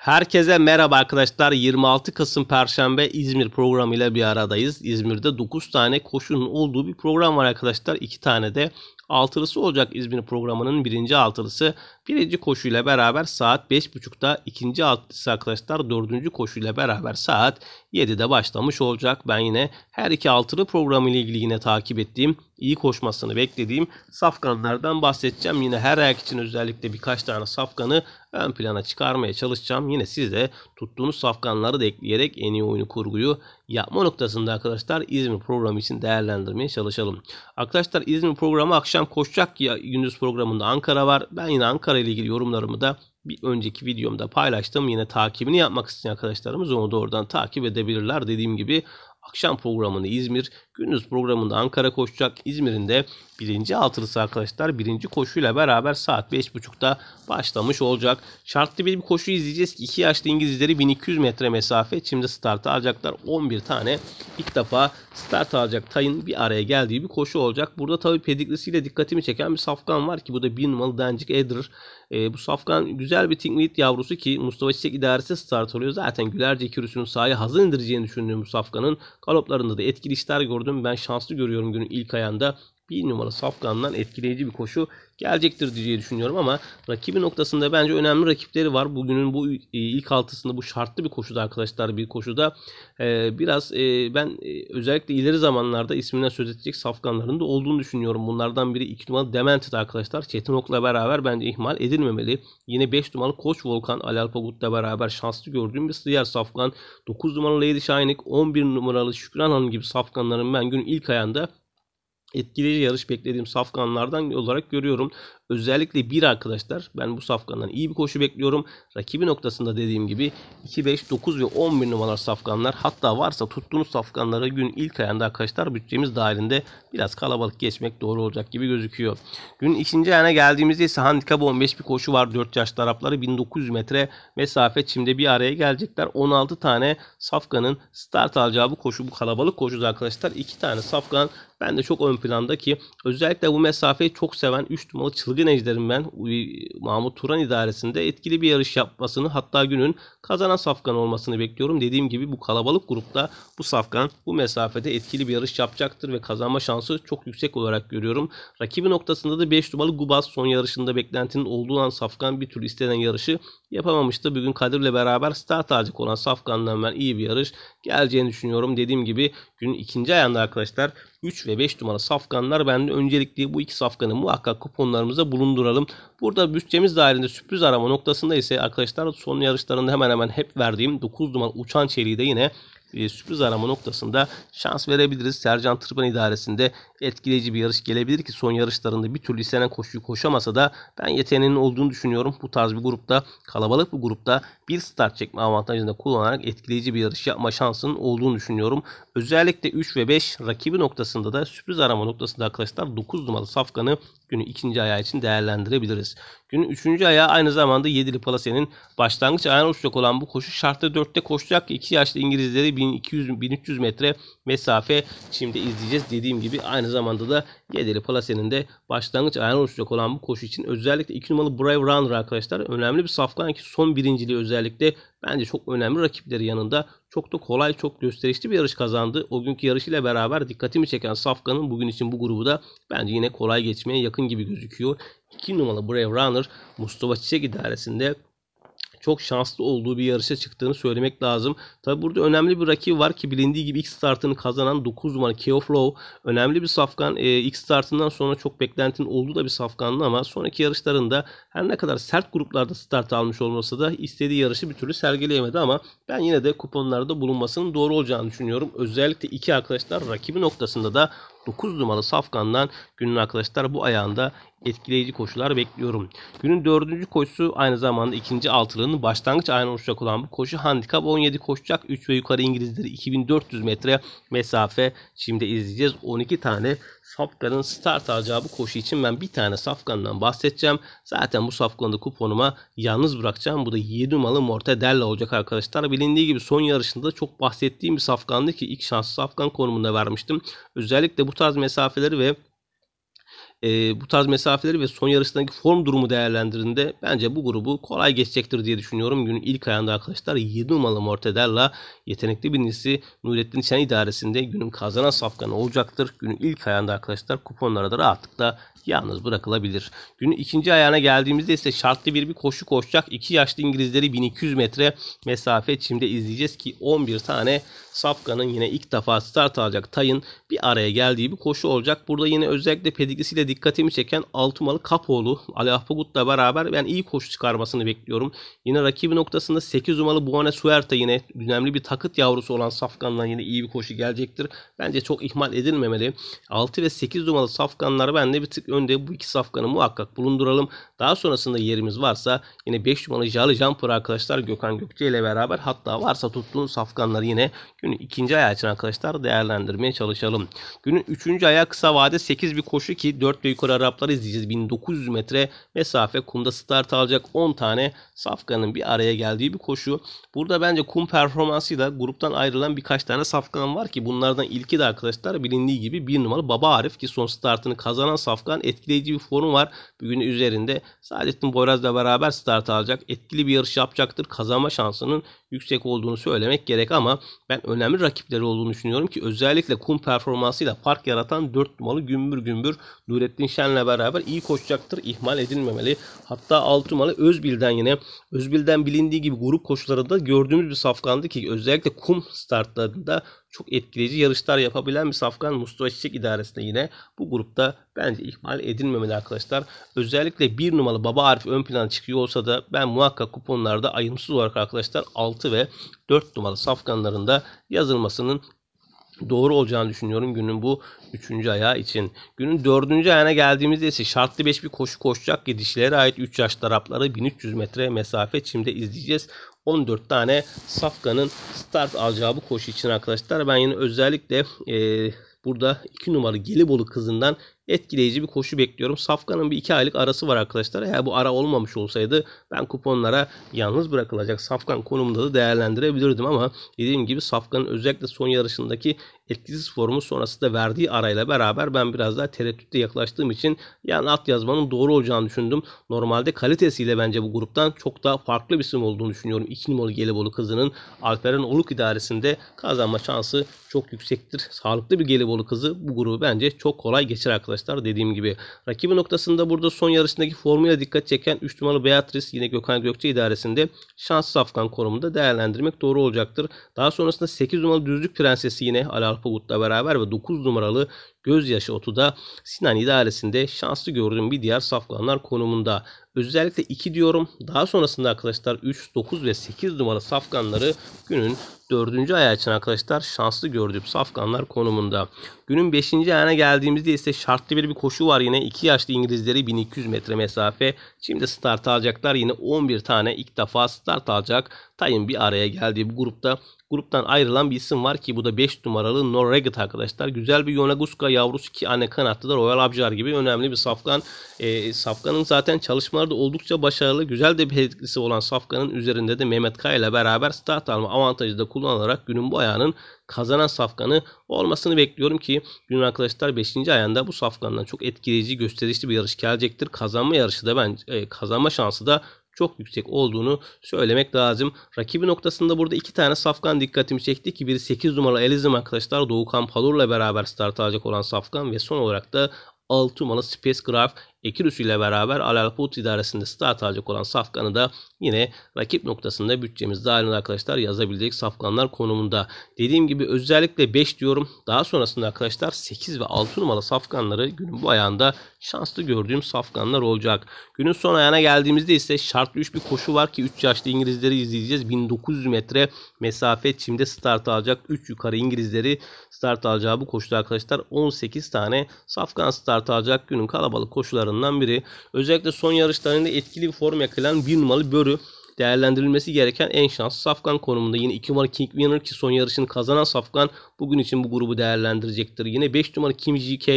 Herkese merhaba arkadaşlar. 26 Kasım Perşembe İzmir programıyla bir aradayız. İzmir'de 9 tane koşunun olduğu bir program var arkadaşlar. 2 tane de altılısı olacak İzmir programının birinci altılısı. Birinci koşuyla beraber saat 5.30'da ikinci altılısı arkadaşlar dördüncü koşuyla beraber saat 7'de başlamış olacak. Ben yine her iki altılı programı ile ilgili yine takip ettiğim iyi koşmasını beklediğim safkanlardan bahsedeceğim. Yine her ayak için özellikle birkaç tane safkanı ön plana çıkarmaya çalışacağım. Yine siz de tuttuğumuz safkanları da ekleyerek en iyi oyunu kurguyu yapma noktasında arkadaşlar İzmir programı için değerlendirmeye çalışalım. Arkadaşlar İzmir programı akşam koşacak ya gündüz programında Ankara var. Ben yine Ankara ile ilgili yorumlarımı da bir önceki videomda paylaştım. Yine takibini yapmak isteyen arkadaşlarımız onu da oradan takip edebilirler. Dediğim gibi akşam programını İzmir Gündüz programında Ankara koşacak. İzmir'in de birinci altılısı arkadaşlar birinci koşuyla beraber saat 5.30'da başlamış olacak. Şartlı bir koşu izleyeceğiz ki iki yaşlı İngilizleri 1200 metre mesafe şimdi start alacaklar. 11 tane ilk defa start alacak tayın bir araya geldiği bir koşu olacak. Burada tabii pediklisiyle dikkatimi çeken bir safkan var ki bu da 1000 numaralı Dencik Edir. E, ee, bu safkan güzel bir tinglit yavrusu ki Mustafa Çiçek idaresi start oluyor. Zaten Gülerce ikirüsünün sahaya hazır indireceğini düşündüğüm bu safkanın galoplarında da etkili işler gördüm görüyordum. Ben şanslı görüyorum günün ilk ayında bir numara Safkan'dan etkileyici bir koşu gelecektir diye düşünüyorum ama rakibi noktasında bence önemli rakipleri var. Bugünün bu e, ilk altısında bu şartlı bir koşuda arkadaşlar bir koşuda e, biraz e, ben özellikle ileri zamanlarda isminden söz edecek safkanların da olduğunu düşünüyorum. Bunlardan biri 2 numaralı Demented arkadaşlar. Çetin Ok'la beraber bence ihmal edilmemeli. Yine 5 numaralı Koç Volkan Ali Alpagut'la beraber şanslı gördüğüm bir diğer safkan. 9 numaralı Lady Shining, 11 numaralı Şükran Hanım gibi safkanların ben gün ilk ayağında etkili yarış beklediğim safkanlardan olarak görüyorum. Özellikle bir arkadaşlar ben bu safkandan iyi bir koşu bekliyorum. Rakibi noktasında dediğim gibi 2, 5, 9 ve 11 numaralar safkanlar. Hatta varsa tuttuğunuz safkanlara gün ilk ayında arkadaşlar bütçemiz dahilinde biraz kalabalık geçmek doğru olacak gibi gözüküyor. Gün ikinci ayına geldiğimizde ise handikap 15 bir koşu var. 4 yaş tarafları 1900 metre mesafe çimde bir araya gelecekler. 16 tane safkanın start alacağı bu koşu bu kalabalık koşuda arkadaşlar. 2 tane safkan ben de çok ön planda ki özellikle bu mesafeyi çok seven 3 numaralı çılgın Suudi ben Mahmut Turan idaresinde etkili bir yarış yapmasını hatta günün kazanan safkan olmasını bekliyorum. Dediğim gibi bu kalabalık grupta bu safkan bu mesafede etkili bir yarış yapacaktır ve kazanma şansı çok yüksek olarak görüyorum. Rakibi noktasında da 5 numaralı Gubaz son yarışında beklentinin olduğu an safkan bir türlü istenen yarışı yapamamıştı. Bugün Kadir'le beraber start alacak olan safkandan ben iyi bir yarış geleceğini düşünüyorum. Dediğim gibi gün ikinci ayağında arkadaşlar 3 ve 5 numara safkanlar bende öncelikli bu iki safkanı muhakkak kuponlarımıza bulunduralım. Burada bütçemiz dahilinde sürpriz arama noktasında ise arkadaşlar son yarışlarında hemen hemen hep verdiğim 9 numara uçan çeliği de yine sürpriz arama noktasında şans verebiliriz. Sercan Tırpan idaresinde etkileyici bir yarış gelebilir ki son yarışlarında bir türlü istenen koşuyu koşamasa da ben yeteneğinin olduğunu düşünüyorum. Bu tarz bir grupta kalabalık bir grupta bir start çekme avantajını kullanarak etkileyici bir yarış yapma şansının olduğunu düşünüyorum. Özellikle 3 ve 5 rakibi noktasında da sürpriz arama noktasında arkadaşlar 9 numaralı safkanı günü ikinci ayağı için değerlendirebiliriz. Günün üçüncü ayağı aynı zamanda yedili palasenin başlangıç ayağına uçacak olan bu koşu şartta dörtte koşacak iki yaşlı İngilizleri 1200-1300 metre mesafe şimdi izleyeceğiz. Dediğim gibi aynı zamanda da yedili palasenin de başlangıç ayağına uçacak olan bu koşu için özellikle 2 numaralı Brave Runner arkadaşlar önemli bir safkan ki son birinciliği özellikle Bence çok önemli rakipleri yanında çok da kolay çok gösterişli bir yarış kazandı. O günkü yarışıyla beraber dikkatimi çeken Safkan'ın bugün için bu grubu da bence yine kolay geçmeye yakın gibi gözüküyor. 2 numaralı Brave Runner Mustafa Çiçek idaresinde çok şanslı olduğu bir yarışa çıktığını söylemek lazım. Tabi burada önemli bir rakibi var ki bilindiği gibi ilk startını kazanan 9 numara Keoflow. Önemli bir safkan. E, ilk startından sonra çok beklentinin olduğu da bir safkandı ama sonraki yarışlarında her ne kadar sert gruplarda start almış olmasa da istediği yarışı bir türlü sergileyemedi ama ben yine de kuponlarda bulunmasının doğru olacağını düşünüyorum. Özellikle iki arkadaşlar rakibi noktasında da 9 numaralı safkandan günün arkadaşlar bu ayağında etkileyici koşular bekliyorum. Günün dördüncü koşusu aynı zamanda ikinci altılığının başlangıç ayağına oluşacak olan bu koşu handikap 17 koşacak. 3 ve yukarı İngilizleri 2400 metre mesafe. Şimdi izleyeceğiz. 12 tane Safkan'ın start alacağı bu koşu için ben bir tane Safkan'dan bahsedeceğim. Zaten bu Safkan'ı kuponuma yalnız bırakacağım. Bu da 7 numaralı Mortadella olacak arkadaşlar. Bilindiği gibi son yarışında çok bahsettiğim bir Safkan'dı ki ilk şans Safkan konumunda vermiştim. Özellikle bu tarz mesafeleri ve e, bu tarz mesafeleri ve son yarıştaki form durumu değerlendirdiğinde bence bu grubu kolay geçecektir diye düşünüyorum. Günün ilk ayında arkadaşlar 7 numaralı Mortadella yetenekli birincisi Nurettin Çen idaresinde günün kazanan safkanı olacaktır. Günün ilk ayında arkadaşlar kuponlara da rahatlıkla yalnız bırakılabilir. Günün ikinci ayağına geldiğimizde ise şartlı bir bir koşu koşacak. iki yaşlı İngilizleri 1200 metre mesafe çimde izleyeceğiz ki 11 tane Safkan'ın yine ilk defa start alacak Tay'ın bir araya geldiği bir koşu olacak. Burada yine özellikle pedigrisiyle dikkatimi çeken Altumalı Kapoğlu Ali Ahpagut'la beraber ben iyi koşu çıkarmasını bekliyorum. Yine rakibi noktasında 8 numaralı Buane Suerta yine önemli bir takıt yavrusu olan Safkan'dan yine iyi bir koşu gelecektir. Bence çok ihmal edilmemeli. 6 ve 8 numaralı Safkanlar ben de bir tık önde bu iki Safkan'ı muhakkak bulunduralım. Daha sonrasında yerimiz varsa yine 5 numaralı Jali Jumper arkadaşlar Gökhan Gökçe ile beraber hatta varsa tuttuğun Safkanları yine günün ikinci ayağı için arkadaşlar değerlendirmeye çalışalım. Günün üçüncü ayağı kısa vade 8 bir koşu ki 4 4 yukarı Arapları izleyeceğiz. 1900 metre mesafe kumda start alacak 10 tane safkanın bir araya geldiği bir koşu. Burada bence kum performansıyla gruptan ayrılan birkaç tane safkan var ki bunlardan ilki de arkadaşlar bilindiği gibi bir numaralı Baba Arif ki son startını kazanan safkan etkileyici bir formu var. Bugün üzerinde Saadettin ile beraber start alacak. Etkili bir yarış yapacaktır. Kazanma şansının yüksek olduğunu söylemek gerek ama ben önemli rakipleri olduğunu düşünüyorum ki özellikle kum performansıyla fark yaratan 4 numaralı Gümbür Gümbür Nurettin Nurettin Şen'le beraber iyi koşacaktır. İhmal edilmemeli. Hatta altı numaralı Özbil'den yine Özbil'den bilindiği gibi grup koşularında gördüğümüz bir safkandı ki özellikle kum startlarında çok etkileyici yarışlar yapabilen bir safkan Mustafa Çiçek idaresinde yine bu grupta bence ihmal edilmemeli arkadaşlar. Özellikle bir numaralı Baba Arif ön plan çıkıyor olsa da ben muhakkak kuponlarda ayımsız olarak arkadaşlar 6 ve 4 numaralı safkanlarında yazılmasının doğru olacağını düşünüyorum günün bu üçüncü ayağı için. Günün dördüncü ayağına geldiğimizde ise şartlı beş bir koşu koşacak ki dişilere ait 3 yaş tarafları 1300 metre mesafe çimde izleyeceğiz. 14 tane Safkan'ın start alacağı bu koşu için arkadaşlar ben yine özellikle e, burada 2 numaralı Gelibolu kızından etkileyici bir koşu bekliyorum. Safkan'ın bir iki aylık arası var arkadaşlar. Eğer bu ara olmamış olsaydı ben kuponlara yalnız bırakılacak Safkan konumunda da değerlendirebilirdim ama dediğim gibi Safkan'ın özellikle son yarışındaki etkisiz formu sonrasında verdiği arayla beraber ben biraz daha tereddütte yaklaştığım için yani at yazmanın doğru olacağını düşündüm. Normalde kalitesiyle bence bu gruptan çok daha farklı bir isim olduğunu düşünüyorum. 2 numaralı Gelibolu kızının Alperen Oluk idaresinde kazanma şansı çok yüksektir. Sağlıklı bir Gelibolu kızı bu grubu bence çok kolay geçer arkadaşlar arkadaşlar. Dediğim gibi rakibi noktasında burada son yarışındaki formuyla dikkat çeken 3 numaralı Beatrice yine Gökhan Gökçe idaresinde şanslı Safkan konumunda değerlendirmek doğru olacaktır. Daha sonrasında 8 numaralı Düzlük Prensesi yine Alarpa Gut'la beraber ve 9 numaralı Gözyaşı Otu'da Sinan idaresinde şanslı gördüğüm bir diğer safkanlar konumunda. Özellikle 2 diyorum. Daha sonrasında arkadaşlar 3, 9 ve 8 numara safkanları günün 4. ayağı için arkadaşlar şanslı gördüğüm safkanlar konumunda. Günün 5. ayağına geldiğimizde ise şartlı bir bir koşu var yine. 2 yaşlı İngilizleri 1200 metre mesafe. Şimdi start alacaklar. Yine 11 tane ilk defa start alacak. Tayın bir araya geldiği bu grupta Gruptan ayrılan bir isim var ki bu da 5 numaralı Norregat arkadaşlar. Güzel bir Yonaguska yavrusu ki anne kanatlılar Royal Abjar gibi önemli bir safkan. E, safkanın zaten çalışmaları da oldukça başarılı. Güzel de bir hedeflisi olan safkanın üzerinde de Mehmet Kaya ile beraber start alma avantajı da kullanarak günün bu ayağının kazanan safkanı olmasını bekliyorum ki günün arkadaşlar 5. ayağında bu safkandan çok etkileyici gösterişli bir yarış gelecektir. Kazanma yarışı da ben e, kazanma şansı da çok yüksek olduğunu söylemek lazım. Rakibi noktasında burada iki tane safkan dikkatimi çekti ki biri 8 numaralı Elizim arkadaşlar Doğukan Palur'la beraber start alacak olan safkan ve son olarak da 6 numaralı Space Graph Ekirüs ile beraber Alalput idaresinde start alacak olan safkanı da yine rakip noktasında bütçemiz dahilinde arkadaşlar yazabilecek safkanlar konumunda. Dediğim gibi özellikle 5 diyorum. Daha sonrasında arkadaşlar 8 ve 6 numaralı safkanları günün bu ayağında şanslı gördüğüm safkanlar olacak. Günün son ayağına geldiğimizde ise şartlı 3 bir koşu var ki 3 yaşlı İngilizleri izleyeceğiz. 1900 metre mesafe çimde start alacak. 3 yukarı İngilizleri start alacağı bu koşuda arkadaşlar 18 tane safkan start alacak. Günün kalabalık koşuları atlarından biri. Özellikle son yarışlarında etkili bir form yakalayan 1 numaralı Börü değerlendirilmesi gereken en şanslı Safkan konumunda. Yine 2 numara King Winner ki son yarışını kazanan Safkan bugün için bu grubu değerlendirecektir. Yine 5 numara Kim GK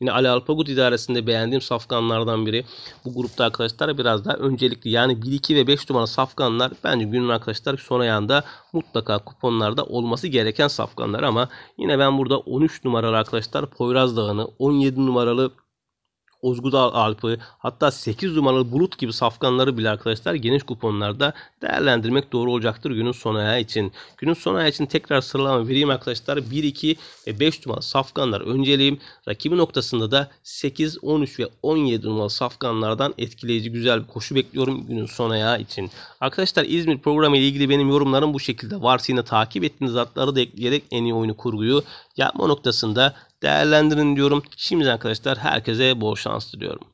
yine Ali Alpagut idaresinde beğendiğim Safkanlardan biri. Bu grupta arkadaşlar biraz daha öncelikli yani 1-2 ve 5 numara Safkanlar bence günün arkadaşlar son ayağında mutlaka kuponlarda olması gereken Safkanlar ama yine ben burada 13 numaralı arkadaşlar Poyraz Dağı'nı 17 numaralı Ozgur Alp'ı hatta 8 numaralı Bulut gibi safkanları bile arkadaşlar geniş kuponlarda değerlendirmek doğru olacaktır günün son ayağı için. Günün son ayağı için tekrar sıralama vereyim arkadaşlar. 1, 2 ve 5 numaralı safkanlar önceleyim. Rakibi noktasında da 8, 13 ve 17 numaralı safkanlardan etkileyici güzel bir koşu bekliyorum günün son ayağı için. Arkadaşlar İzmir programı ile ilgili benim yorumlarım bu şekilde. Varsa yine takip ettiğiniz atları da ekleyerek en iyi oyunu kurguyu yapma noktasında değerlendirin diyorum. Şimdiden arkadaşlar herkese bol şans diliyorum.